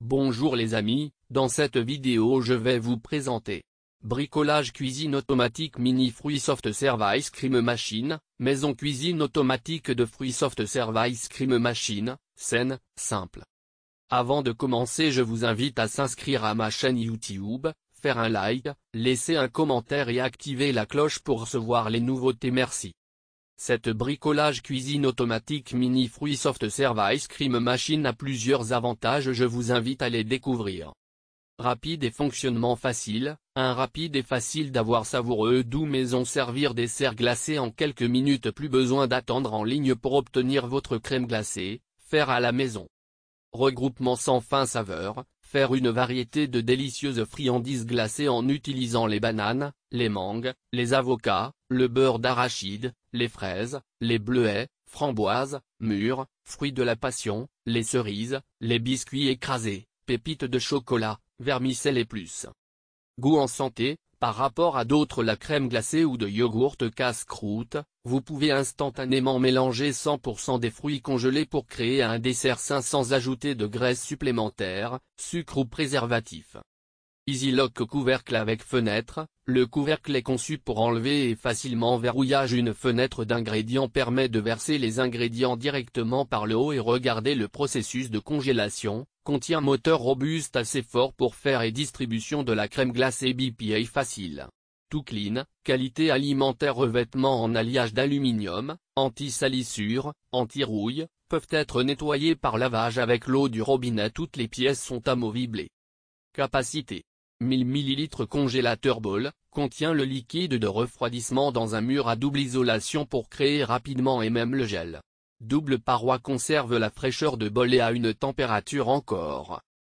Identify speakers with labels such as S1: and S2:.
S1: Bonjour les amis, dans cette vidéo je vais vous présenter Bricolage cuisine automatique mini soft Serve Ice Cream Machine, maison cuisine automatique de soft Serve Ice Cream Machine, saine, simple. Avant de commencer je vous invite à s'inscrire à ma chaîne YouTube, faire un like, laisser un commentaire et activer la cloche pour recevoir les nouveautés merci. Cette bricolage cuisine automatique mini fruit soft serve ice cream machine a plusieurs avantages je vous invite à les découvrir. Rapide et fonctionnement facile, un rapide et facile d'avoir savoureux doux maison servir dessert glacé en quelques minutes plus besoin d'attendre en ligne pour obtenir votre crème glacée, faire à la maison. Regroupement sans fin saveur, Faire une variété de délicieuses friandises glacées en utilisant les bananes, les mangues, les avocats, le beurre d'arachide, les fraises, les bleuets, framboises, mûres, fruits de la passion, les cerises, les biscuits écrasés, pépites de chocolat, vermicelles et plus. Goût en santé, par rapport à d'autres la crème glacée ou de yogourt casse-croûte, vous pouvez instantanément mélanger 100% des fruits congelés pour créer un dessert sain sans ajouter de graisse supplémentaire, sucre ou préservatif. EasyLock couvercle avec fenêtre, le couvercle est conçu pour enlever et facilement verrouillage une fenêtre d'ingrédients permet de verser les ingrédients directement par le haut et regarder le processus de congélation, contient moteur robuste assez fort pour faire et distribution de la crème glacée BPA facile. Tout clean, qualité alimentaire revêtement en alliage d'aluminium, anti-salissure, anti-rouille, peuvent être nettoyés par lavage avec l'eau du robinet toutes les pièces sont amovibles. Capacité 1000 ml congélateur bol, contient le liquide de refroidissement dans un mur à double isolation pour créer rapidement et même le gel double paroi conserve la fraîcheur de bol et à une température encore